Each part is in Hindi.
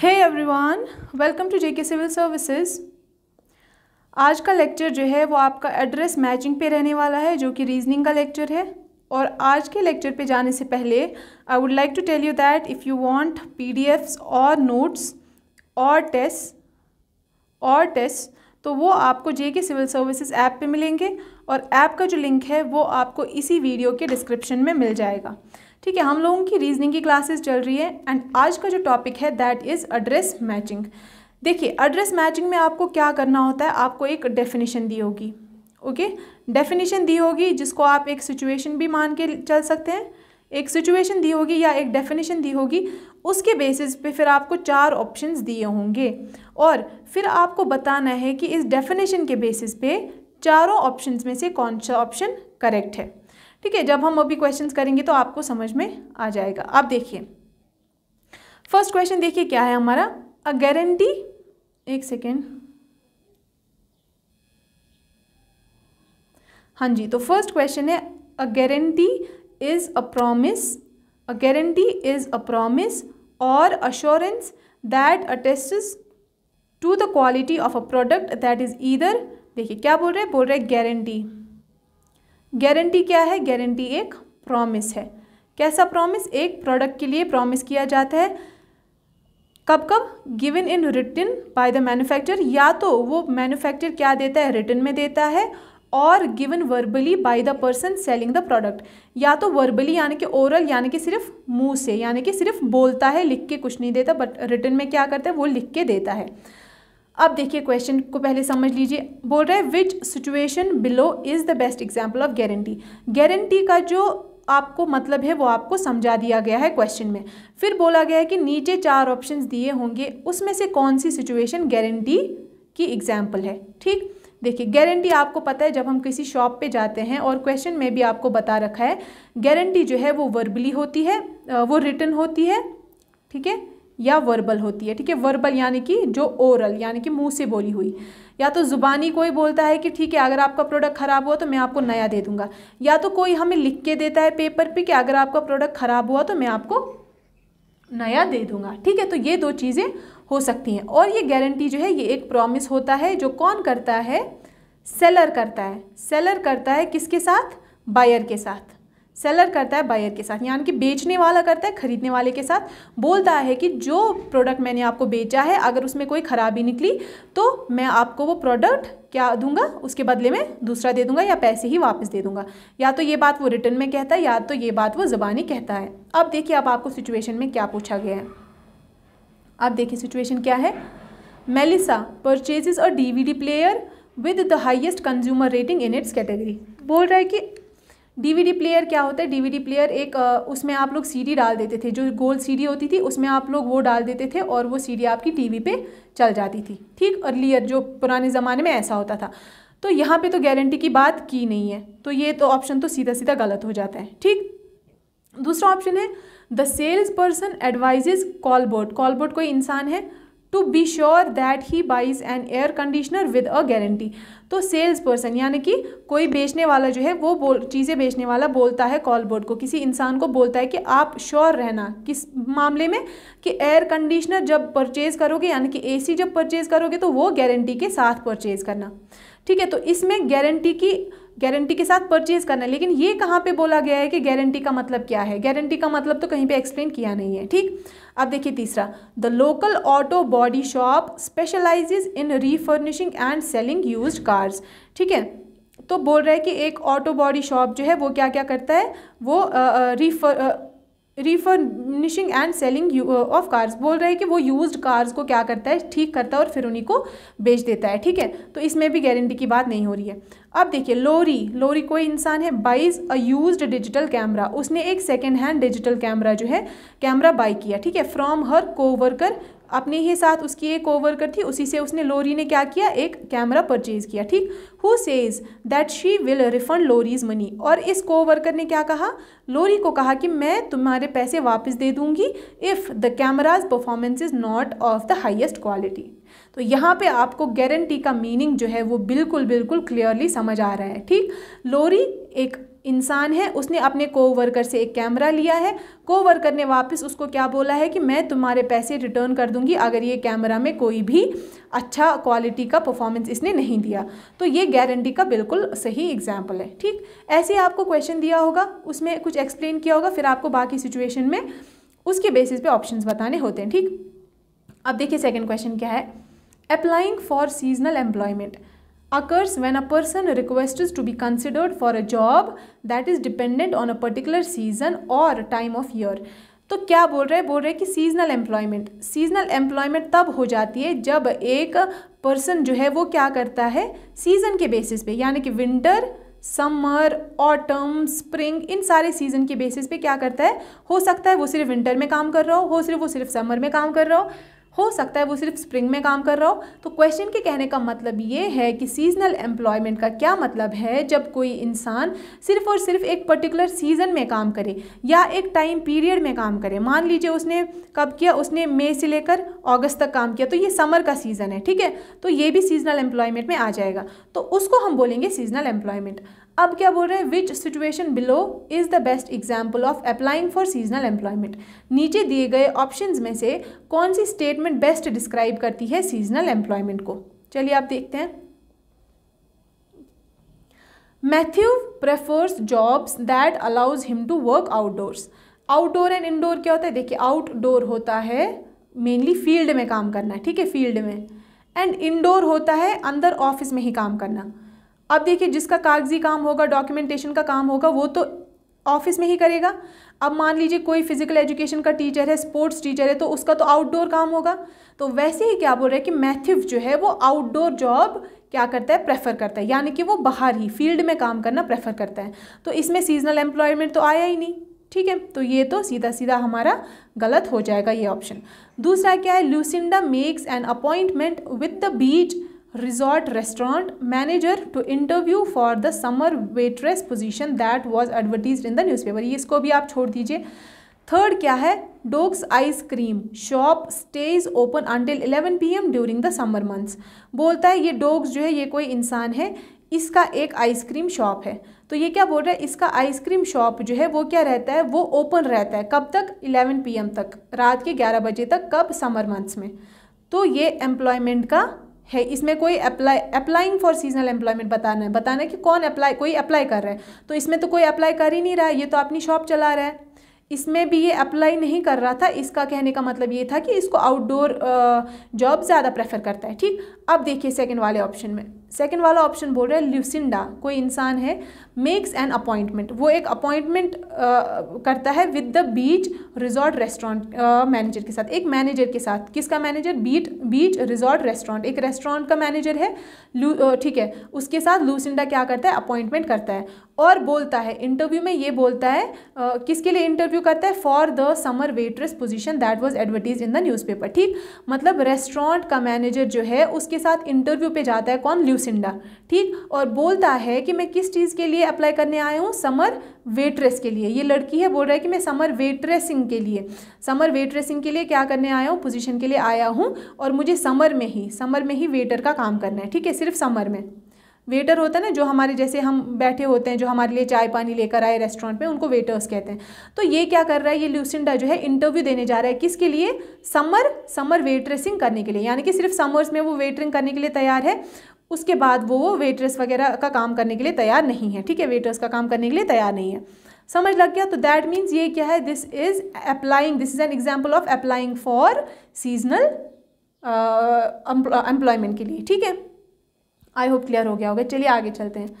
Hey everyone welcome to J K civil services आज का लेक्चर जो है वो आपका एड्रेस मैचिंग पे रहने वाला है जो कि रीजनिंग का लेक्चर है और आज के लेक्चर पे जाने से पहले I would like to tell you that if you want PDFs और नोट्स और टेस्ट और टेस्ट तो वो आपको जेके सिविल सर्विसेज ऐप पे मिलेंगे और ऐप का जो लिंक है वो आपको इसी वीडियो के डिस्क्रिप्शन में मिल जाएगा ठीक है हम लोगों की रीजनिंग की क्लासेस चल रही है एंड आज का जो टॉपिक है दैट इज़ एड्रेस मैचिंग देखिए एड्रेस मैचिंग में आपको क्या करना होता है आपको एक डेफिनेशन दी होगी ओके डेफिनेशन दी होगी जिसको आप एक सिचुएशन भी मान के चल सकते हैं एक सिचुएशन दी होगी या एक डेफिनेशन दी होगी उसके बेसिस पे फिर आपको चार ऑप्शंस दिए होंगे और फिर आपको बताना है कि इस डेफिनेशन के बेसिस पे चारों ऑप्शंस में से कौन सा ऑप्शन करेक्ट है ठीक है जब हम अभी क्वेश्चंस करेंगे तो आपको समझ में आ जाएगा आप देखिए फर्स्ट क्वेश्चन देखिए क्या है हमारा अ गारंटी एक सेकेंड हाँ जी तो फर्स्ट क्वेश्चन है a guarantee is a promise a guarantee is a promise और assurance that attest to the quality of a product that is either देखिए क्या बोल रहे हैं बोल रहे हैं गारंटी गारंटी क्या है गारंटी एक प्रॉमिस है कैसा प्रॉमिस एक प्रोडक्ट के लिए प्रॉमिस किया जाता है कब कब given in return by the manufacture या तो वो मैन्युफैक्चर क्या देता है रिटर्न में देता है और given verbally by the person selling the product या तो वर्बली यानी कि ओरल यानी कि सिर्फ मुंह से यानी कि सिर्फ बोलता है लिख के कुछ नहीं देता बट रिटर्न में क्या करता है वो लिख के देता है अब देखिए क्वेश्चन को पहले समझ लीजिए बोल रहे हैं which situation below is the best example of guarantee guarantee का जो आपको मतलब है वो आपको समझा दिया गया है क्वेश्चन में फिर बोला गया है कि नीचे चार ऑप्शंस दिए होंगे उसमें से कौन सी सिचुएशन गारंटी की एग्जाम्पल है ठीक देखिए गारंटी आपको पता है जब हम किसी शॉप पे जाते हैं और क्वेश्चन में भी आपको बता रखा है गारंटी जो है वो वर्बली होती है वो रिटर्न होती है ठीक है या वर्बल होती है ठीक है वर्बल यानी कि जो ओरल यानी कि मुंह से बोली हुई या तो ज़ुबानी कोई बोलता है कि ठीक है अगर आपका प्रोडक्ट ख़राब हुआ तो मैं आपको नया दे दूंगा या तो कोई हमें लिख के देता है पेपर पे कि अगर आपका प्रोडक्ट ख़राब हुआ तो मैं आपको नया दे दूंगा ठीक है तो ये दो चीज़ें हो सकती हैं और ये गारंटी जो है ये एक प्रॉमिस होता है जो कौन करता है सेलर करता है सेलर करता है किसके साथ बायर के साथ सेलर करता है बायर के साथ यानी कि बेचने वाला करता है खरीदने वाले के साथ बोलता है कि जो प्रोडक्ट मैंने आपको बेचा है अगर उसमें कोई ख़राबी निकली तो मैं आपको वो प्रोडक्ट क्या दूंगा उसके बदले में दूसरा दे दूंगा या पैसे ही वापस दे दूंगा या तो ये बात वो रिटर्न में कहता है या तो ये बात वो ज़बानी कहता है अब देखिए अब आपको सिचुएशन में क्या पूछा गया है अब देखिए सिचुएशन क्या है Melissa purchases a DVD player with the highest consumer rating in its category बोल रहा है कि डीवीडी प्लेयर क्या होता है डीवीडी प्लेयर एक उसमें आप लोग सीडी डाल देते थे जो गोल सीडी होती थी उसमें आप लोग वो डाल देते थे और वो सीडी आपकी टीवी पे चल जाती थी ठीक अर्लियर जो पुराने ज़माने में ऐसा होता था तो यहाँ पे तो गारंटी की बात की नहीं है तो ये तो ऑप्शन तो सीधा सीधा गलत हो जाता है ठीक दूसरा ऑप्शन है the sales person advises Colbert Colbert कोई इंसान है to be sure that he buys an air conditioner with a guarantee तो सेल्स पर्सन यानी कि कोई बेचने वाला जो है वो बोल चीज़ें बेचने वाला बोलता है कॉल बोर्ड को किसी इंसान को बोलता है कि आप श्योर रहना किस मामले में कि एयर कंडीशनर जब परचेज़ करोगे यानी कि एसी जब परचेज़ करोगे तो वो गारंटी के साथ परचेज़ करना ठीक है तो इसमें गारंटी की गारंटी के साथ परचेज करना है लेकिन ये कहाँ पे बोला गया है कि गारंटी का मतलब क्या है गारंटी का मतलब तो कहीं पे एक्सप्लेन किया नहीं है ठीक अब देखिए तीसरा the local auto body shop specialises in refurnishing and selling use cars ठीक है तो बोल रहा है कि एक ऑटो बॉडी शॉप जो है वो क्या क्या करता है वो refer refurnishing and selling of cars बोल रहे हैं कि वो यूज कार्स को क्या करता है ठीक करता है और फिर उन्हीं को बेच देता है ठीक है तो इसमें भी गारंटी की बात नहीं हो रही है अब देखिए लोरी लोरी कोई इंसान है buys a use digital camera उसने एक सेकेंड हैंड डिजिटल कैमरा जो है कैमरा बाई किया ठीक है फ्रॉम हर कोवर्कर अपने ही साथ उसकी एक कोवर्कर थी उसी से उसने लोरी ने क्या किया एक कैमरा परचेज किया ठीक who says that she will refund Lori's money और इस कोवर्कर ने क्या कहा लोरी को कहा कि मैं तुम्हारे पैसे वापस दे दूंगी if the camera's performance is not of the highest quality तो यहाँ पे आपको गारंटी का मीनिंग जो है वो बिल्कुल बिल्कुल क्लियरली समझ आ रहा है ठीक लोरी एक इंसान है उसने अपने कोवर्कर से एक कैमरा लिया है कोवर्कर ने वापस उसको क्या बोला है कि मैं तुम्हारे पैसे रिटर्न कर दूंगी अगर ये कैमरा में कोई भी अच्छा क्वालिटी का परफॉर्मेंस इसने नहीं दिया तो ये गारंटी का बिल्कुल सही एग्जाम्पल है ठीक ऐसे आपको क्वेश्चन दिया होगा उसमें कुछ एक्सप्लेन किया होगा फिर आपको बाकी सिचुएशन में उसके बेसिस पे ऑप्शन बताने होते हैं ठीक अब देखिए सेकेंड क्वेश्चन क्या है applying for seasonal employment occurs when a person requests to be considered for a job that is dependent on a particular season or time of year तो क्या बोल रहे हैं बोल रहे हैं कि सीजनल एम्प्लॉयमेंट सीजनल एम्प्लॉयमेंट तब हो जाती है जब एक पर्सन जो है वो क्या करता है सीज़न के बेसिस पे यानी कि विंटर समर ऑटम स्प्रिंग इन सारे सीज़न के बेसिस पे क्या करता है हो सकता है वो सिर्फ विंटर में काम कर रहा हो हो सिर्फ वो सिर्फ समर में काम कर रहा हो हो सकता है वो सिर्फ स्प्रिंग में काम कर रहा हो तो क्वेश्चन के कहने का मतलब ये है कि सीजनल एम्प्लॉयमेंट का क्या मतलब है जब कोई इंसान सिर्फ और सिर्फ एक पर्टिकुलर सीज़न में काम करे या एक टाइम पीरियड में काम करे मान लीजिए उसने कब किया उसने मई से लेकर अगस्त तक काम किया तो ये समर का सीज़न है ठीक है तो ये भी सीजनल एम्प्लॉयमेंट में आ जाएगा तो उसको हम बोलेंगे सीजनल एम्प्लॉयमेंट अब क्या बोल रहे हैं which situation below is the best example of applying for seasonal employment नीचे दिए गए ऑप्शन में से कौन सी स्टेटमेंट बेस्ट डिस्क्राइब करती है सीजनल एम्प्लॉयमेंट को चलिए आप देखते हैं Matthew prefers jobs that allows him to work outdoors outdoor and indoor क्या होता है देखिए आउटडोर होता है मेनली फील्ड में काम करना ठीक है फील्ड में एंड इनडोर होता है अंदर ऑफिस में ही काम करना अब देखिए जिसका कागजी काम होगा डॉक्यूमेंटेशन का काम होगा वो तो ऑफिस में ही करेगा अब मान लीजिए कोई फिजिकल एजुकेशन का टीचर है स्पोर्ट्स टीचर है तो उसका तो आउटडोर काम होगा तो वैसे ही क्या बोल रहे हैं कि मैथ्यू जो है वो आउटडोर जॉब क्या करता है प्रेफर करता है यानी कि वो बाहर ही फील्ड में काम करना प्रेफर करता है तो इसमें सीजनल एम्प्लॉयमेंट तो आया ही नहीं ठीक है तो ये तो सीधा सीधा हमारा गलत हो जाएगा ये ऑप्शन दूसरा क्या है Lucinda makes an appointment with the beach resort restaurant manager to interview for the summer waitress position that was advertised in the newspaper ये इसको भी आप छोड़ दीजिए थर्ड क्या है Doug's ice cream shop stage open until 11 am during the summer months बोलता है ये डोग्स जो है ये कोई इंसान है इसका एक आइसक्रीम शॉप है तो ये क्या बोल रहा है इसका आइसक्रीम शॉप जो है वो क्या रहता है वो ओपन रहता है कब तक 11 एम तक रात के 11 बजे तक कब समर मंथ्स में तो ये एम्प्लॉयमेंट का है इसमें कोई apply applying for seasonal employment बताना है बताना है कि कौन अप्लाई कोई अप्लाई कर रहा है तो इसमें तो कोई अप्लाई कर ही नहीं रहा है ये तो अपनी शॉप चला रहा है इसमें भी ये अप्लाई नहीं कर रहा था इसका कहने का मतलब ये था कि इसको आउटडोर जॉब ज़्यादा प्रेफर करता है ठीक अब देखिए सेकंड वाले ऑप्शन में सेकेंड वाला ऑप्शन बोल रहा है ल्यूसिंडा कोई इंसान है मेक्स एन अपॉइंटमेंट वो एक अपॉइंटमेंट करता है with the beach resort restaurant manager के साथ एक मैनेजर के साथ किसका manager beat beach resort restaurant एक रेस्टोरेंट का मैनेजर है ठीक है उसके साथ लूसिंडा क्या करता है अपॉइंटमेंट करता है और बोलता है इंटरव्यू में ये बोलता है uh, किसके लिए इंटरव्यू करता है for the summer waitress position that was advertise in the newspaper ठीक मतलब रेस्टोरेंट का मैनेजर जो है उसके साथ इंटरव्यू पे जाता है कौन ल्यू ल्यूसिंडा ठीक और बोलता है कि मैं किस चीज़ के लिए अप्लाई करने आया हूँ समर वेट्रेस के लिए ये लड़की है बोल रहा है कि मैं समर वेट्रेसिंग के लिए समर वेट्रेसिंग के लिए क्या करने आया हूँ पोजीशन के लिए आया हूँ और मुझे समर में ही समर में ही वेटर का काम करना है ठीक है सिर्फ समर में वेटर होता है ना जो हमारे जैसे हम बैठे होते हैं जो हमारे लिए चाय पानी लेकर आए रेस्टोरेंट में उनको वेटर्स कहते हैं तो ये क्या कर रहा है ये ल्यूसिंडा जो है इंटरव्यू देने जा रहा है किसके लिए समर समर वेटरेसिंग करने के लिए यानी कि सिर्फ समर्स में वो वेटरिंग करने के लिए तैयार है उसके बाद वो वेटर्स वगैरह का काम करने के लिए तैयार नहीं है ठीक है वेटर्स का काम करने के लिए तैयार नहीं है समझ लग गया तो दैट मीन्स ये क्या है this is applying this is an example of applying for seasonal employment के लिए ठीक है आई होप क्लियर हो गया होगा चलिए आगे चलते हैं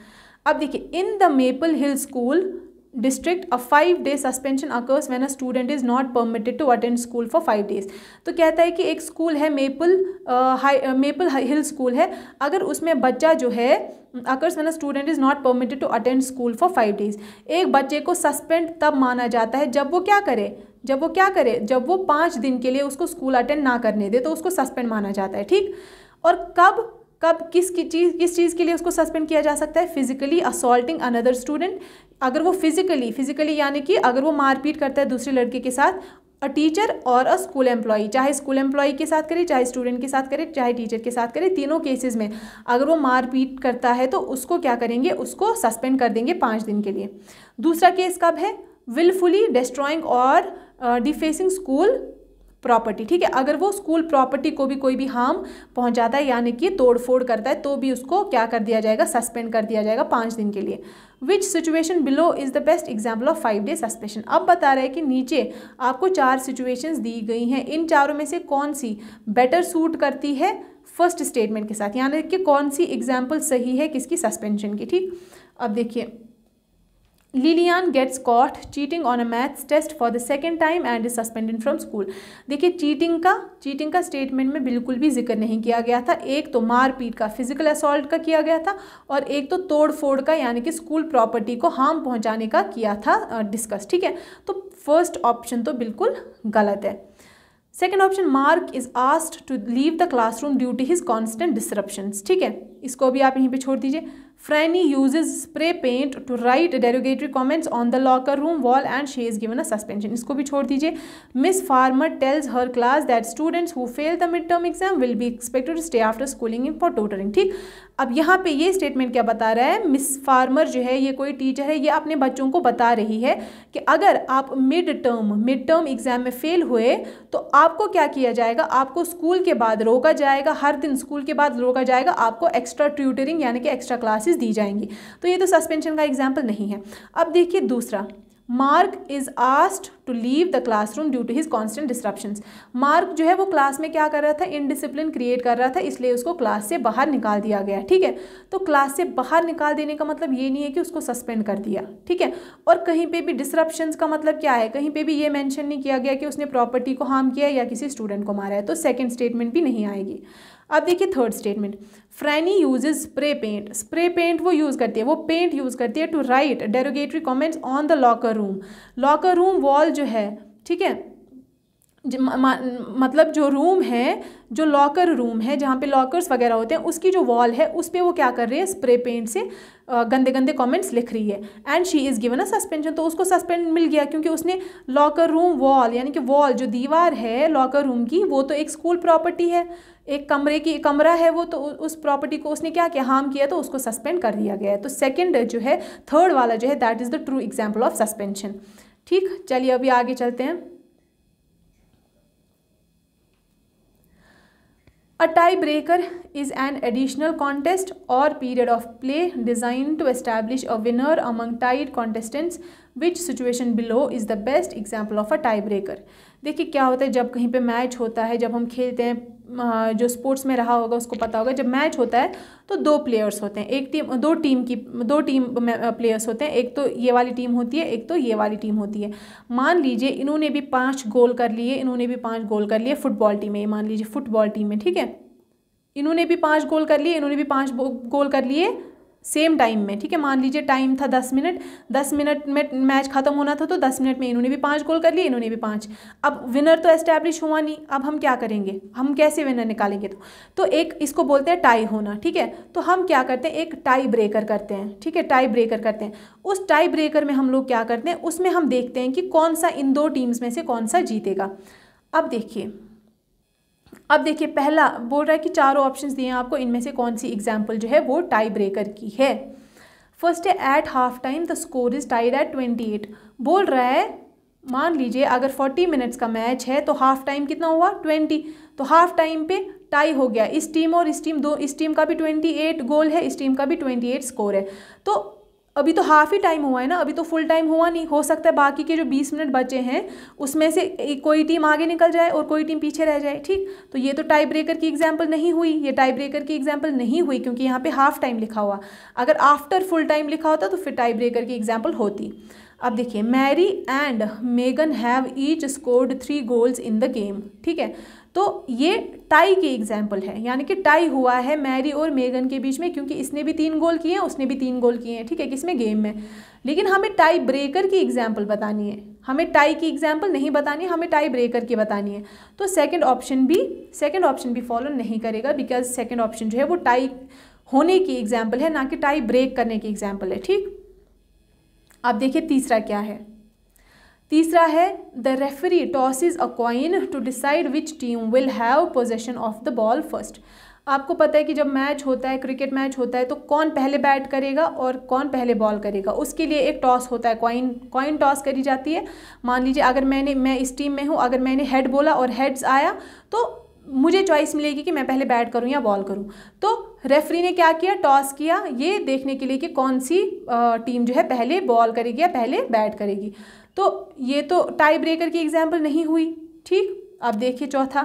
अब देखिए in the Maple Hill school district a five day suspension occurs when a student is not permitted to attend school for five days तो कहता है कि एक स्कूल है Maple high Maple Hill school है अगर उसमें बच्चा जो है occurs when a student is not permitted to attend school for five days एक बच्चे को सस्पेंड तब माना जाता है जब वो क्या करे जब वो क्या करे जब वो पाँच दिन के लिए उसको स्कूल अटेंड ना करने दे तो उसको सस्पेंड माना जाता है ठीक और कब कब किस की चीज़ किस चीज़ के लिए उसको सस्पेंड किया जा सकता है फिजिकली असोल्टिंग अनदर स्टूडेंट अगर वो फिजिकली फिजिकली यानी कि अगर वो मारपीट करता है दूसरे लड़के के साथ अ टीचर और अ स्कूल एम्प्लॉय चाहे स्कूल एम्प्लॉय के साथ करे चाहे स्टूडेंट के साथ करे चाहे टीचर के साथ करे तीनों केसेस में अगर वो मारपीट करता है तो उसको क्या करेंगे उसको सस्पेंड कर देंगे पाँच दिन के लिए दूसरा केस कब है विलफुली डिस्ट्रॉइंग और डिफेसिंग स्कूल प्रॉपर्टी ठीक है अगर वो स्कूल प्रॉपर्टी को भी कोई भी हार्म पहुंचाता है यानी कि तोड़फोड़ करता है तो भी उसको क्या कर दिया जाएगा सस्पेंड कर दिया जाएगा पाँच दिन के लिए which situation below is the best example of five day suspension अब बता रहे हैं कि नीचे आपको चार सिचुएशंस दी गई हैं इन चारों में से कौन सी बेटर सूट करती है फर्स्ट स्टेटमेंट के साथ यानी कि कौन सी एग्जाम्पल सही है किसकी सस्पेंशन की ठीक अब देखिए Lillian gets caught cheating on a maths test for the second time and is suspended from school देखिए चीटिंग का चीटिंग का स्टेटमेंट में बिल्कुल भी जिक्र नहीं किया गया था एक तो मारपीट का फिजिकल असॉल्ट का किया गया था और एक तो तोड़ फोड़ का यानी कि स्कूल प्रॉपर्टी को हार्म पहुंचाने का किया था डिस्कस ठीक है तो फर्स्ट ऑप्शन तो बिल्कुल गलत है second option Mark is asked to leave the classroom due to his constant disruption ठीक है इसको भी आप यहीं पर छोड़ दीजिए Franny uses spray paint to write derogatory comments on the locker room wall and she is given a suspension. इसको भी छोड़ दीजिए Miss Farmer tells her class that students who fail the midterm exam will be expected to stay after schooling in for tutoring. ठीक अब यहाँ पे ये स्टेटमेंट क्या बता रहा है मिस फार्मर जो है ये कोई टीचर है ये अपने बच्चों को बता रही है कि अगर आप mid term mid term exam में फ़ेल हुए तो आपको क्या किया जाएगा आपको स्कूल के बाद रोका जाएगा हर दिन स्कूल के बाद रोका जाएगा आपको एक्स्ट्रा ट्यूटरिंग यानी कि एक्स्ट्रा क्लासेस क्लासेस दी जाएंगी तो ये तो सस्पेंशन का एग्जाम्पल नहीं है अब देखिए दूसरा Mark is asked to leave the classroom due to his constant disruption Mark जो है वो क्लास में क्या कर रहा था इनडिसिप्लिन क्रिएट कर रहा था इसलिए उसको क्लास से बाहर निकाल दिया गया ठीक है तो क्लास से बाहर निकाल देने का मतलब ये नहीं है कि उसको सस्पेंड कर दिया ठीक है और कहीं पे भी डिस्ट्रप्शन का मतलब क्या है कहीं पे भी ये मैंशन नहीं किया गया कि उसने प्रॉपर्टी को हार्म किया या किसी स्टूडेंट को मारा है तो सेकेंड स्टेटमेंट भी नहीं आएगी अब देखिए third statement Franny uses spray paint spray paint वो यूज़ करती है वो पेंट यूज़ करती है to write derogatory comments on the locker room locker room wall जो है ठीक है मतलब जो रूम है जो लॉकर रूम है जहाँ पे लॉकर्स वगैरह होते हैं उसकी जो वॉल है उस पर वो क्या कर रही है स्प्रे पेंट से गंदे गंदे कमेंट्स लिख रही है and she is given a suspension तो उसको सस्पेंड मिल गया क्योंकि उसने लॉकर रूम वॉल यानी कि वॉल जो दीवार है लॉकर रूम की वो तो एक स्कूल प्रॉपर्टी है एक कमरे की कमरा है वो तो उस प्रॉपर्टी को उसने क्या किया हार्म किया तो उसको सस्पेंड कर दिया गया है तो सेकेंड जो है थर्ड वाला जो है that is the true example of suspension ठीक चलिए अभी आगे चलते हैं a tie breaker is an additional contest or period of play design to establish a winner among tied contestants which situation below is the best example of a tie breaker देखिए क्या होता है जब कहीं पे मैच होता है जब हम खेलते हैं जो स्पोर्ट्स में रहा होगा उसको पता होगा जब मैच होता है तो दो प्लेयर्स होते हैं एक टीम दो टीम की दो टीम प्लेयर्स होते हैं एक तो ये वाली टीम होती है एक तो ये वाली टीम होती है मान लीजिए इन्होंने भी पाँच गोल कर लिए इन्होंने भी पाँच गोल कर लिए फुटबॉल टीम में मान लीजिए फुटबॉल टीम में ठीक है इन्होंने भी पाँच गोल कर लिए इन्होंने भी पाँच गोल कर लिए सेम टाइम में ठीक है मान लीजिए टाइम था दस मिनट दस मिनट में मैच खत्म होना था तो दस मिनट में इन्होंने भी पाँच गोल कर लिए इन्होंने भी पाँच अब विनर तो एस्टैब्लिश हुआ नहीं अब हम क्या करेंगे हम कैसे विनर निकालेंगे तो तो एक इसको बोलते हैं टाई होना ठीक है तो हम क्या करते हैं एक टाई ब्रेकर करते हैं ठीक है टाई ब्रेकर करते हैं उस टाई ब्रेकर में हम लोग क्या करते हैं उसमें हम देखते हैं कि कौन सा इन दो टीम्स में से कौन सा जीतेगा अब देखिए अब देखिए पहला बोल रहा है कि चारों ऑप्शंस दिए हैं आपको इनमें से कौन सी एग्जाम्पल जो है वो टाई ब्रेकर की है फर्स्ट है at half time the score is tied at twenty eight बोल रहा है मान लीजिए अगर फोर्टी मिनट्स का मैच है तो हाफ टाइम कितना हुआ ट्वेंटी तो हाफ टाइम पे टाई हो गया इस टीम और इस टीम दो इस टीम का भी ट्वेंटी एट गोल है इस टीम का भी ट्वेंटी एट स्कोर है तो अभी तो हाफ ही टाइम हुआ है ना अभी तो फुल टाइम हुआ नहीं हो सकता है बाकी के जो बीस मिनट बचे हैं उसमें से कोई टीम आगे निकल जाए और कोई टीम पीछे रह जाए ठीक तो ये तो टाई ब्रेकर की एग्जाम्पल नहीं हुई ये टाई ब्रेकर की एग्जाम्पल नहीं हुई क्योंकि यहाँ पर हाफ टाइम लिखा हुआ अगर आफ्टर फुल टाइम लिखा होता तो फिर टाई ब्रेकर की एग्जाम्पल होती अब देखिए Mary and Megan have each scored three goals in the game ठीक है तो ये टाई की एग्जाम्पल है यानी कि टाई हुआ है मैरी और मेगन के बीच में क्योंकि इसने भी तीन गोल किए हैं उसने भी तीन गोल किए हैं ठीक है किसमें गेम में लेकिन हमें टाई ब्रेकर की एग्जाम्पल बतानी है हमें टाई की एग्जाम्पल नहीं बतानी है हमें टाई ब्रेकर की बतानी है तो सेकेंड ऑप्शन भी सेकेंड ऑप्शन भी फॉलो नहीं करेगा बिकॉज सेकेंड ऑप्शन जो है वो टाई होने की एग्जाम्पल है ना कि टाई ब्रेक करने की एग्जाम्पल है ठीक अब देखिए तीसरा क्या है तीसरा है the referee toss a coin to decide which team will have possession of the ball first आपको पता है कि जब मैच होता है क्रिकेट मैच होता है तो कौन पहले बैट करेगा और कौन पहले बॉल करेगा उसके लिए एक टॉस होता है कॉइन कॉइन टॉस करी जाती है मान लीजिए अगर मैंने मैं इस टीम में हूँ अगर मैंने हेड बोला और हेड्स आया तो मुझे चॉइस मिलेगी कि मैं पहले बैट करूं या बॉल करूं तो रेफरी ने क्या किया टॉस किया ये देखने के लिए कि कौन सी टीम जो है पहले बॉल करेगी या पहले बैट करेगी तो ये तो टाई ब्रेकर की एग्जाम्पल नहीं हुई ठीक अब देखिए चौथा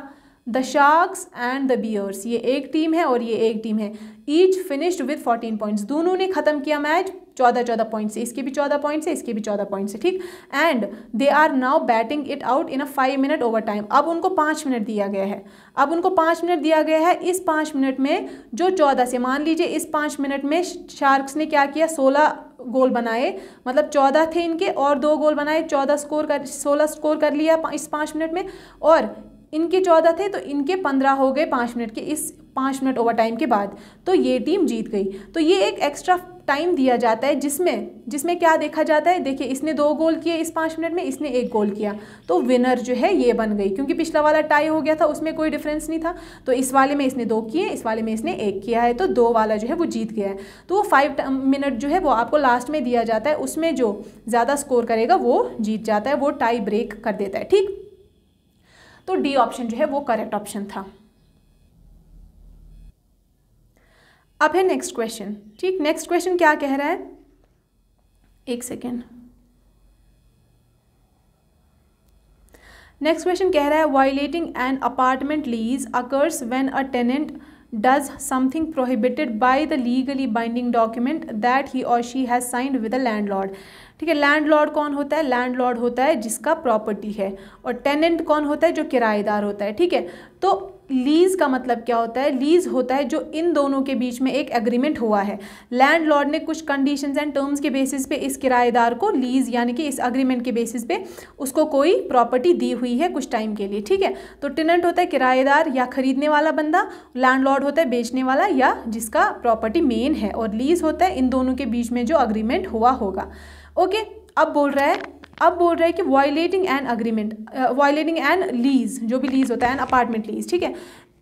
the Sharks and the Bears ये एक टीम है और ये एक टीम है each finished with fourteen points दोनों ने ख़त्म किया मैच चौदह चौदह पॉइंट से इसके भी चौदह पॉइंट्स है इसके भी चौदह पॉइंट है ठीक and they are now batting it out in a five minute over time अब उनको पाँच मिनट दिया गया है अब उनको पाँच मिनट दिया गया है इस पाँच मिनट में जो चौदह से मान लीजिए इस पाँच मिनट में शार्क्स ने क्या किया सोलह गोल बनाए मतलब चौदह थे इनके और दो गोल बनाए चौदह स्कोर कर सोलह स्कोर कर लिया इस पाँच मिनट में और इनके चौदह थे तो इनके पंद्रह हो गए पाँच मिनट के इस पाँच मिनट ओवर टाइम के बाद तो ये टीम जीत गई तो ये एक एक्स्ट्रा टाइम दिया जाता है जिसमें जिसमें क्या देखा जाता है देखिए इसने दो गोल किए इस पाँच मिनट में इसने एक गोल किया तो विनर जो है ये बन गई क्योंकि पिछला वाला टाई हो गया था उसमें कोई डिफरेंस नहीं था तो इस वाले में इसने दो किए इस वाले में इसने एक किया है तो दो वाला जो है वो जीत गया है तो वो फाइव मिनट जो है वो आपको लास्ट में दिया जाता है उसमें जो ज़्यादा स्कोर करेगा वो जीत जाता है वो टाई ब्रेक कर देता है ठीक तो डी ऑप्शन जो है वो करेक्ट ऑप्शन था अब है नेक्स्ट क्वेश्चन ठीक नेक्स्ट क्वेश्चन क्या कह रहा है एक सेकेंड नेक्स्ट क्वेश्चन कह रहा है violating an apartment lease occurs when a tenant does something prohibited by the legally binding document that he or she has signed with a landlord ठीक है लैंडलॉर्ड कौन होता है लैंडलॉर्ड होता है जिसका प्रॉपर्टी है और टेनेंट कौन होता है जो किराएदार होता है ठीक है तो लीज़ का मतलब क्या होता है लीज़ होता है जो इन दोनों के बीच में एक एग्रीमेंट हुआ है लैंड लॉर्ड ने कुछ कंडीशंस एंड टर्म्स के बेसिस पे इस किराएदार को लीज़ यानी कि इस अग्रीमेंट के बेसिस पे उसको कोई प्रॉपर्टी दी हुई है कुछ टाइम के लिए ठीक है तो टेनेंट होता है किराएदार या ख़रीदने वाला बंदा लैंड लॉर्ड होता है बेचने वाला या जिसका प्रॉपर्टी मेन है और लीज़ होता है इन दोनों के बीच में जो अग्रीमेंट हुआ होगा ओके अब बोल रहा है अब बोल रहा है कि violating an agreement violating an lease जो भी लीज होता है एन अपार्टमेंट लीज ठीक है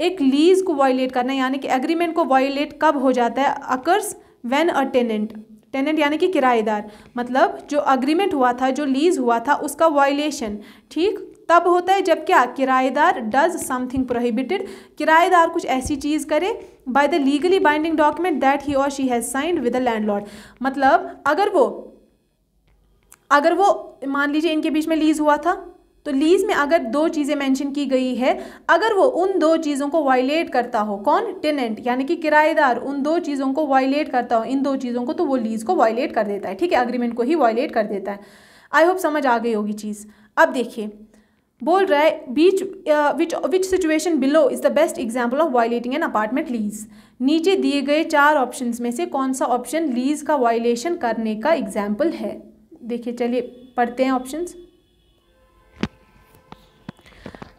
एक लीज को वायलेट करना यानी कि एग्रीमेंट को वायलेट कब हो जाता है occurs when a tenant tenant यानी कि किराएदार मतलब जो अग्रीमेंट हुआ था जो लीज हुआ था उसका वायलेशन ठीक तब होता है जब क्या किराएदार डज समथिंग प्रोहिबिटेड किराएदार कुछ ऐसी चीज़ करे by the legally binding document that he or she has signed with the land मतलब अगर वो अगर वो मान लीजिए इनके बीच में लीज हुआ था तो लीज में अगर दो चीज़ें मेंशन की गई है अगर वो उन दो चीज़ों को वायलेट करता हो कौन टेनेंट यानी कि किराएदार उन दो चीज़ों को वायलेट करता हो इन दो चीज़ों को तो वो लीज़ को वायलेट कर देता है ठीक है अग्रीमेंट को ही वायलेट कर देता है आई होप समझ आ गई होगी चीज़ अब देखिए बोल रहा है बीच which which situation below is the best example of violating an apartment lease नीचे दिए गए चार ऑप्शन में से कौन सा ऑप्शन लीज़ का वायलेशन करने का एग्जाम्पल है देखिए चलिए पढ़ते हैं ऑप्शंस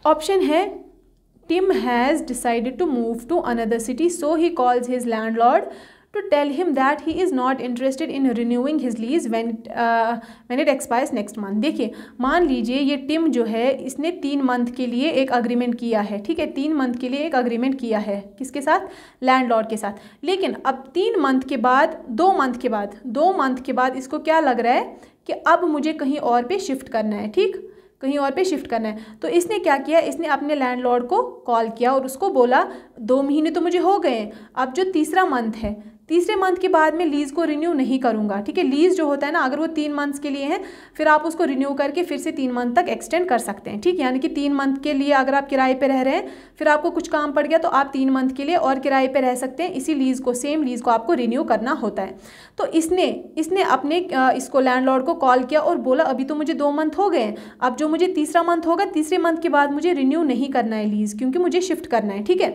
ऑप्शन है Tim has decided to move to another city so he calls his landlord to tell him that he is not interested in renewing his lease when it expires next month देखिए मान लीजिए ये टिम जो है इसने तीन मंथ के लिए एक अग्रीमेंट किया है ठीक है तीन मंथ के लिए एक अग्रीमेंट किया है किसके साथ लैंड लॉर्ड के साथ लेकिन अब तीन मंथ के बाद दो मंथ के बाद दो मंथ के बाद इसको क्या लग रहा है कि अब मुझे कहीं और पे शिफ्ट करना है ठीक कहीं और पे शिफ्ट करना है तो इसने क्या किया इसने अपने लैंडलॉर्ड को कॉल किया और उसको बोला दो महीने तो मुझे हो गए अब जो तीसरा मंथ है तीसरे मंथ के बाद में लीज़ को रिन्यू नहीं करूँगा ठीक है लीज़ जो होता है ना अगर वो तीन मंथ्स के लिए है फिर आप उसको रिन्यू करके फिर से तीन मंथ तक एक्सटेंड कर सकते हैं ठीक यानी कि तीन मंथ के लिए अगर आप किराए पर रह रहे हैं फिर आपको कुछ काम पड़ गया तो आप तीन मंथ के लिए और किराए पर रह सकते हैं इसी लीज़ को सेम लीज़ को आपको रिन्यू करना होता है तो इसने इसने अपने इसको लैंडलॉर्ड को कॉल किया और बोला अभी तो मुझे दो मंथ हो गए अब जो मुझे तीसरा मंथ होगा तीसरे मंथ के बाद मुझे रिन्यू नहीं करना है लीज़ क्योंकि मुझे शिफ्ट करना है ठीक है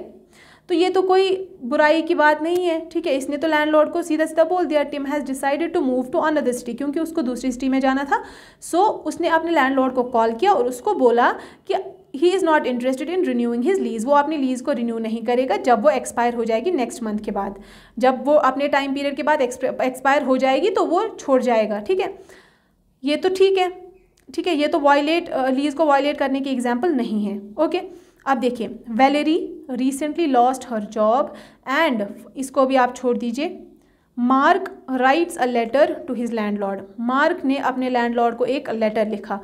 तो ये तो कोई बुराई की बात नहीं है ठीक है इसने तो लैंडलॉर्ड को सीधा सीधा बोल दिया Tim has decided to move to another city क्योंकि उसको दूसरी सिटी में जाना था सो so, उसने अपने लैंडलॉर्ड को कॉल किया और उसको बोला कि he is not interested in renewing his lease वो अपनी लीज़ को रिन्यू नहीं करेगा जब वो एक्सपायर हो जाएगी नेक्स्ट मंथ के बाद जब वो अपने टाइम पीरियड के बाद एक्सपायर हो जाएगी तो वो छोड़ जाएगा ठीक है ये तो ठीक है ठीक है ये तो वायलेट लीज़ uh, को वायलेट करने की एग्जाम्पल नहीं है ओके okay? अब देखिए Valerie recently lost her job and इसको भी आप छोड़ दीजिए Mark writes a letter to his landlord Mark ने अपने लैंडलॉर्ड को एक लेटर लिखा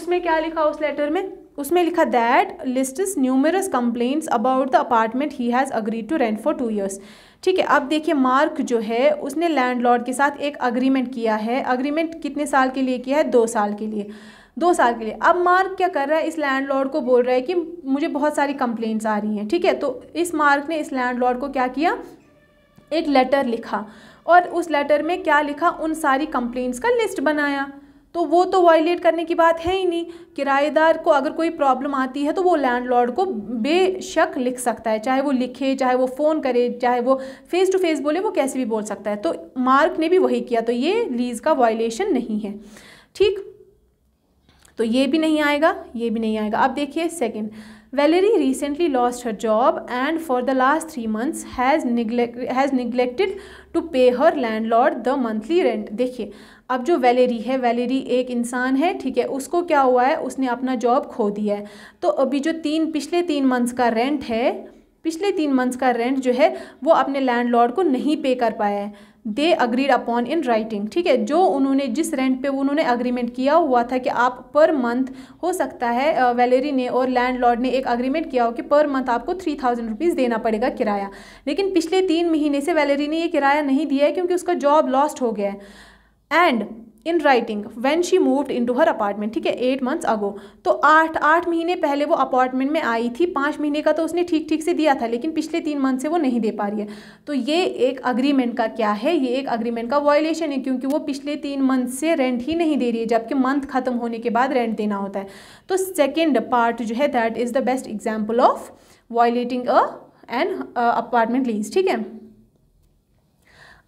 उसमें क्या लिखा उस लेटर में उसमें लिखा that list numerous complaints about the apartment he has agreed to rent for two years ठीक है अब देखिए मार्क जो है उसने लैंडलॉर्ड के साथ एक अग्रीमेंट किया है अग्रीमेंट कितने साल के लिए किया है दो साल के लिए दो साल के लिए अब मार्क क्या कर रहा है इस लैंडलॉर्ड को बोल रहा है कि मुझे बहुत सारी कंप्लेंट्स आ रही हैं ठीक है तो इस मार्क ने इस लैंडलॉर्ड को क्या किया एक लेटर लिखा और उस लेटर में क्या लिखा उन सारी कंप्लेंट्स का लिस्ट बनाया तो वो तो वायलेट करने की बात है ही नहीं किराएदार को अगर कोई प्रॉब्लम आती है तो वो लैंडलॉर्ड को बेशक लिख सकता है चाहे वो लिखे चाहे वो फ़ोन करे चाहे वो फेस टू फेस बोले वो कैसे भी बोल सकता है तो मार्क ने भी वही किया तो ये लीज़ का वायलेशन नहीं है ठीक तो ये भी नहीं आएगा ये भी नहीं आएगा अब देखिए second Valerie recently lost her job and for the last three months has neglect has neglected to pay her landlord the monthly rent देखिए अब जो वेलेरी है वेलेरी एक इंसान है ठीक है उसको क्या हुआ है उसने अपना जॉब खो दिया है तो अभी जो तीन पिछले तीन मंथ्स का रेंट है पिछले तीन मंथ्स का रेंट जो है वो अपने लैंडलॉर्ड को नहीं पे कर पाया है they agreed upon in writing ठीक है जो उन्होंने जिस रेंट पे उन्होंने अग्रीमेंट किया हुआ था कि आप पर मंथ हो सकता है वैलेरी ने और लैंडलॉर्ड ने एक अग्रीमेंट किया हो कि पर मंथ आपको थ्री थाउजेंड रुपीज़ देना पड़ेगा किराया लेकिन पिछले तीन महीने से वैलेरी ने ये किराया नहीं दिया है क्योंकि उसका जॉब लॉस्ट हो गया है and in writing when she moved in to her apartment ठीक है एट मंथ्स अगो तो आठ आठ महीने पहले वो अपार्टमेंट में आई थी पाँच महीने का तो उसने ठीक ठीक से दिया था लेकिन पिछले तीन मंथ से वो नहीं दे पा रही है तो ये एक अग्रीमेंट का क्या है ये एक अग्रीमेंट का वॉयलेशन है क्योंकि वो पिछले तीन मंथ से रेंट ही नहीं दे रही है जबकि मंथ खत्म होने के बाद रेंट देना होता है तो सेकेंड पार्ट जो है that is the best example of violating a and apartment lease ठीक है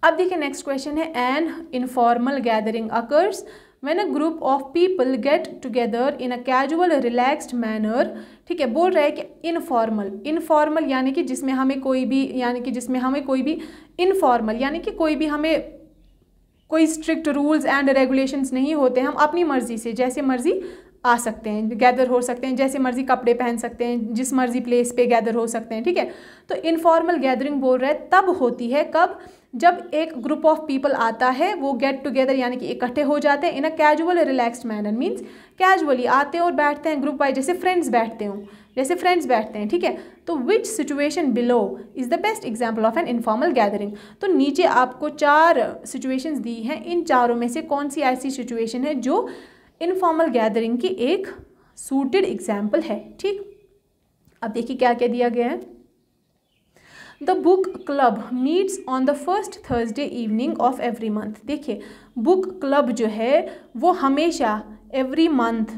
अब देखिए नेक्स्ट क्वेश्चन है an informal gathering occurs when a group of people get together in a casual relaxed manner ठीक है बोल रहा है कि इनफॉर्मल इनफॉर्मल यानी कि जिसमें हमें कोई भी यानी कि जिसमें हमें कोई भी इनफॉर्मल यानी कि कोई भी हमें कोई स्ट्रिक्ट रूल्स एंड रेगुलेशंस नहीं होते हम अपनी मर्ज़ी से जैसे मर्ज़ी आ सकते हैं गैदर हो सकते हैं जैसे मर्ज़ी कपड़े पहन सकते हैं जिस मर्ज़ी प्लेस पे गैदर हो सकते हैं ठीक है तो इनफॉर्मल गैदरिंग बोल रहा है तब होती है कब जब एक ग्रुप ऑफ पीपल आता है वो गेट टुगेदर यानी कि इकट्ठे हो जाते हैं in a casual relaxed manner means casually आते हैं और बैठते हैं ग्रुप वाइज जैसे फ्रेंड्स बैठते हों जैसे फ्रेंड्स बैठते हैं ठीक है तो which situation below is the best example of an informal gathering तो नीचे आपको चार सिचुएशंस दी हैं इन चारों में से कौन सी ऐसी सिचुएशन है जो इनफॉर्मल गैदरिंग की एक सूटेड एग्जाम्पल है ठीक अब देखिए क्या क्या दिया गया है the book club meets on the first Thursday evening of every month देखिए बुक क्लब जो है वो हमेशा एवरी मंथ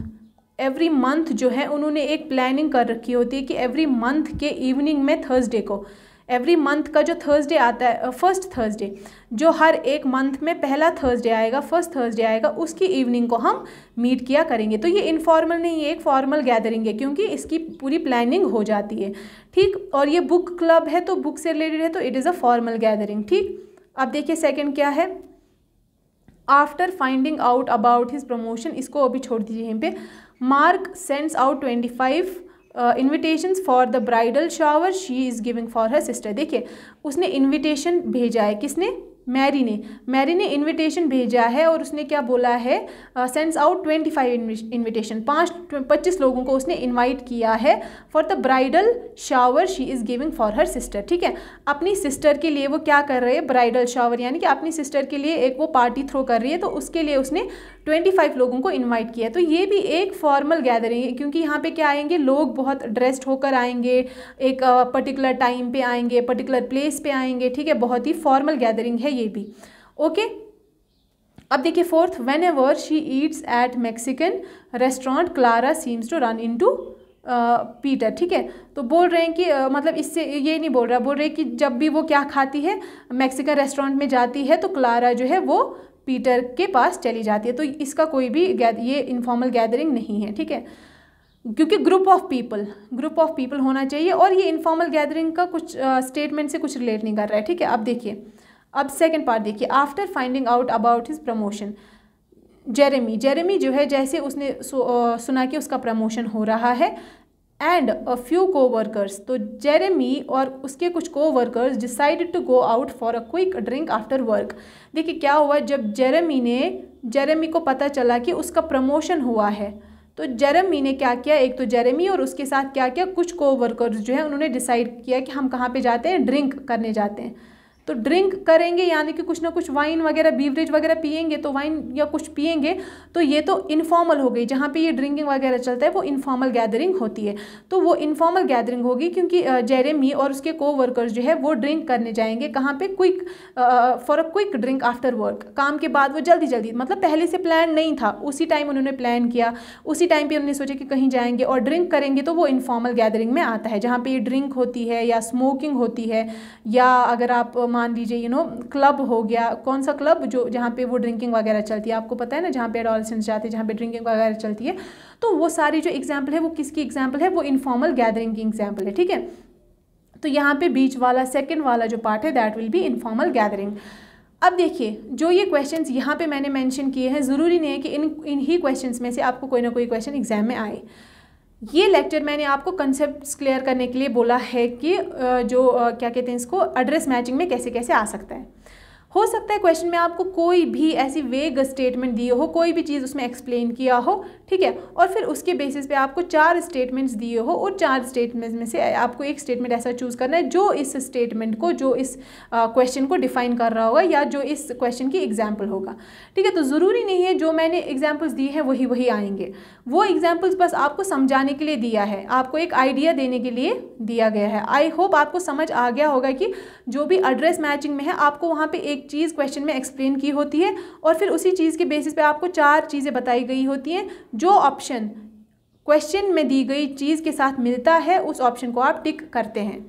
एवरी मंथ जो है उन्होंने एक प्लानिंग कर रखी होती है कि एवरी मंथ के इवनिंग में थर्सडे को एवरी मंथ का जो थर्सडे आता है फर्स्ट थर्सडे जो हर एक मंथ में पहला थर्सडे आएगा फर्स्ट थर्सडे आएगा उसकी इवनिंग को हम मीट किया करेंगे तो ये इनफॉर्मल नहीं है एक फॉर्मल गैदरिंग है क्योंकि इसकी पूरी प्लानिंग हो जाती है ठीक और ये बुक क्लब है तो बुक से रिलेटेड है तो it is a formal gathering ठीक अब देखिए सेकेंड क्या है after finding out about his promotion इसको अभी छोड़ दीजिए यहीं पर Mark sends out twenty five invitation for the bridal shower she is giving for her sister देखिए उसने इन्विटेशन भेजा है किसने मैरी ने मैरी ने इनविटेशन भेजा है और उसने क्या बोला है sends out twenty five invitation पाँच पच्चीस लोगों को उसने इनवाइट किया है for the bridal shower she is giving for her sister ठीक है अपनी सिस्टर के लिए वो क्या कर रहे हैं ब्राइडल शावर यानी कि अपनी सिस्टर के लिए एक वो पार्टी थ्रो कर रही है तो उसके लिए उसने ट्वेंटी फाइव लोगों को इन्वाइट किया तो ये भी एक फॉर्मल गैदरिंग है क्योंकि यहाँ पर क्या आएंगे लोग बहुत ड्रेस्ड होकर आएंगे एक पर्टिकुलर टाइम पर आएंगे पर्टिकुलर प्लेस पर आएंगे ठीक है बहुत ही फॉर्मल गैदरिंग है ये भी ओके अब देखिए fourth whenever she eats at Mexican restaurant Clara seems to run into Peter ठीक है तो बोल रहे हैं कि uh, मतलब इससे ये नहीं बोल रहा बोल रहे हैं कि जब भी वो क्या खाती है मैक्सिकन रेस्टोरेंट में जाती है तो क्लारा जो है वो पीटर के पास चली जाती है तो इसका कोई भी ये इनफॉर्मल गैदरिंग नहीं है ठीक है क्योंकि group of people group of people होना चाहिए और ये इनफॉर्मल गैदरिंग का कुछ स्टेटमेंट uh, से कुछ रिलेट नहीं कर रहा है ठीक है अब देखिए अब सेकंड पार्ट देखिए after finding out about his promotion Jeremy Jeremy जो है जैसे उसने सु, सुना कि उसका प्रमोशन हो रहा है एंड अ फ्यू कोवर्कर्स तो जेरेमी और उसके कुछ coworkers decided to go out for a quick drink after work देखिए क्या हुआ जब जेरेमी ने जेरेमी को पता चला कि उसका प्रमोशन हुआ है तो जेरेमी ने क्या किया एक तो जेरेमी और उसके साथ क्या किया कुछ कोवर्कर्स जो है उन्होंने डिसाइड किया कि हम कहाँ पे जाते हैं ड्रिंक करने जाते हैं तो ड्रिंक करेंगे यानी कि कुछ ना कुछ वाइन वगैरह बीवरेज वगैरह पियेंगे तो वाइन या कुछ पियेंगे तो ये तो इनफॉर्मल हो गई जहाँ पे ये ड्रिंकिंग वगैरह चलता है वो इनफॉर्मल गैदरिंग होती है तो वो इनफॉर्मल गैदरिंग होगी क्योंकि जेरेमी और उसके को वर्कर्स जो है वो ड्रिंक करने जाएंगे कहाँ पर quick for a quick drink after work काम के बाद वो जल्दी जल्दी मतलब पहले से प्लान नहीं था उसी टाइम उन्होंने प्लान किया उसी टाइम पर उन्होंने सोचा कि कहीं जाएंगे और ड्रिंक करेंगे तो वो इनफॉर्मल गैदरिंग में आता है जहाँ पर ये ड्रिंक होती है या स्मोकिंग होती है या अगर आप मान लीजिए यू नो क्लब हो गया कौन सा क्लब जो जहाँ पे वो ड्रिंकिंग वगैरह चलती है आपको पता है ना जहाँ पे एडोलसेंस जाते हैं जहाँ पे ड्रिंकिंग वगैरह चलती है तो वो सारी जो एग्जाम्पल है वो किसकी एग्जाम्पल है वो इनफॉर्मल गैदरिंग की एग्जाम्पल है ठीक है तो यहाँ पे बीच वाला सेकेंड वाला जो पार्ट है that will be informal gathering अब देखिए जो ये क्वेश्चंस यहाँ पे मैंने मेंशन किए हैं ज़रूरी नहीं है कि इन इन ही क्वेश्चंस में से आपको कोई ना कोई क्वेश्चन एग्जाम में आए ये लेक्चर मैंने आपको कंसेप्ट क्लियर करने के लिए बोला है कि जो क्या कहते हैं इसको एड्रेस मैचिंग में कैसे कैसे आ सकता है हो सकता है क्वेश्चन में आपको कोई भी ऐसी वेग स्टेटमेंट दिए हो कोई भी चीज़ उसमें एक्सप्लेन किया हो ठीक है और फिर उसके बेसिस पे आपको चार स्टेटमेंट्स दिए हो और चार स्टेटमेंट्स में से आपको एक स्टेटमेंट ऐसा चूज़ करना है जो इस स्टेटमेंट को जो इस क्वेश्चन को डिफाइन कर रहा होगा या जो इस क्वेश्चन की एग्जाम्पल होगा ठीक है तो ज़रूरी नहीं है जो मैंने एग्जाम्पल्स दिए हैं वही वही आएंगे वो एग्जाम्पल्स बस आपको समझाने के लिए दिया है आपको एक आइडिया देने के लिए दिया गया है आई होप आपको समझ आ गया होगा कि जो भी एड्रेस मैचिंग में है आपको वहाँ पर एक चीज़ क्वेश्चन में एक्सप्लेन की होती है और फिर उसी चीज़ के बेसिस पे आपको चार चीज़ें बताई गई होती हैं जो ऑप्शन क्वेश्चन में दी गई चीज़ के साथ मिलता है उस ऑप्शन को आप टिक करते हैं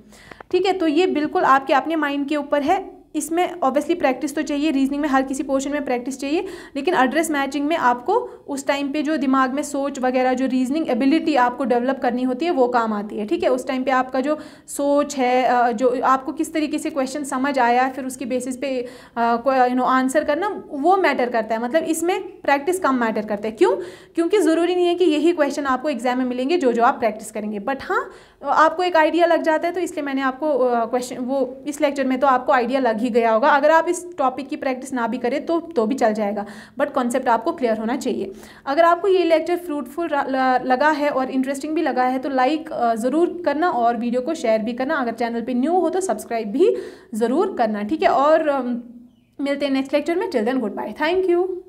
ठीक है तो ये बिल्कुल आपके अपने माइंड के ऊपर है इसमें ऑब्वियसली प्रैक्टिस तो चाहिए रीजनिंग में हर किसी पोर्शन में प्रैक्टिस चाहिए लेकिन एड्रेस मैचिंग में आपको उस टाइम पे जो दिमाग में सोच वगैरह जो रीजनिंग एबिलिटी आपको डेवलप करनी होती है वो काम आती है ठीक है उस टाइम पे आपका जो सोच है जो आपको किस तरीके से क्वेश्चन समझ आया फिर उसके बेसिस पे यू नो आंसर करना वो मैटर करता है मतलब इसमें प्रैक्टिस कम मैटर करता है क्यों क्योंकि ज़रूरी नहीं है कि यही क्वेश्चन आपको एग्जाम में मिलेंगे जो जो आप प्रैक्टिस करेंगे बट हाँ आपको एक आइडिया लग जाता है तो इसलिए मैंने आपको क्वेश्चन वो इस लेक्चर में तो आपको आइडिया लग ही गया होगा अगर आप इस टॉपिक की प्रैक्टिस ना भी करें तो तो भी चल जाएगा बट कॉन्सेप्ट आपको क्लियर होना चाहिए अगर आपको ये लेक्चर फ्रूटफुल लगा है और इंटरेस्टिंग भी लगा है तो लाइक ज़रूर करना और वीडियो को शेयर भी करना अगर चैनल पर न्यू हो तो सब्सक्राइब भी ज़रूर करना ठीक है और मिलते हैं नेक्स्ट लेक्चर में children goodbye thank you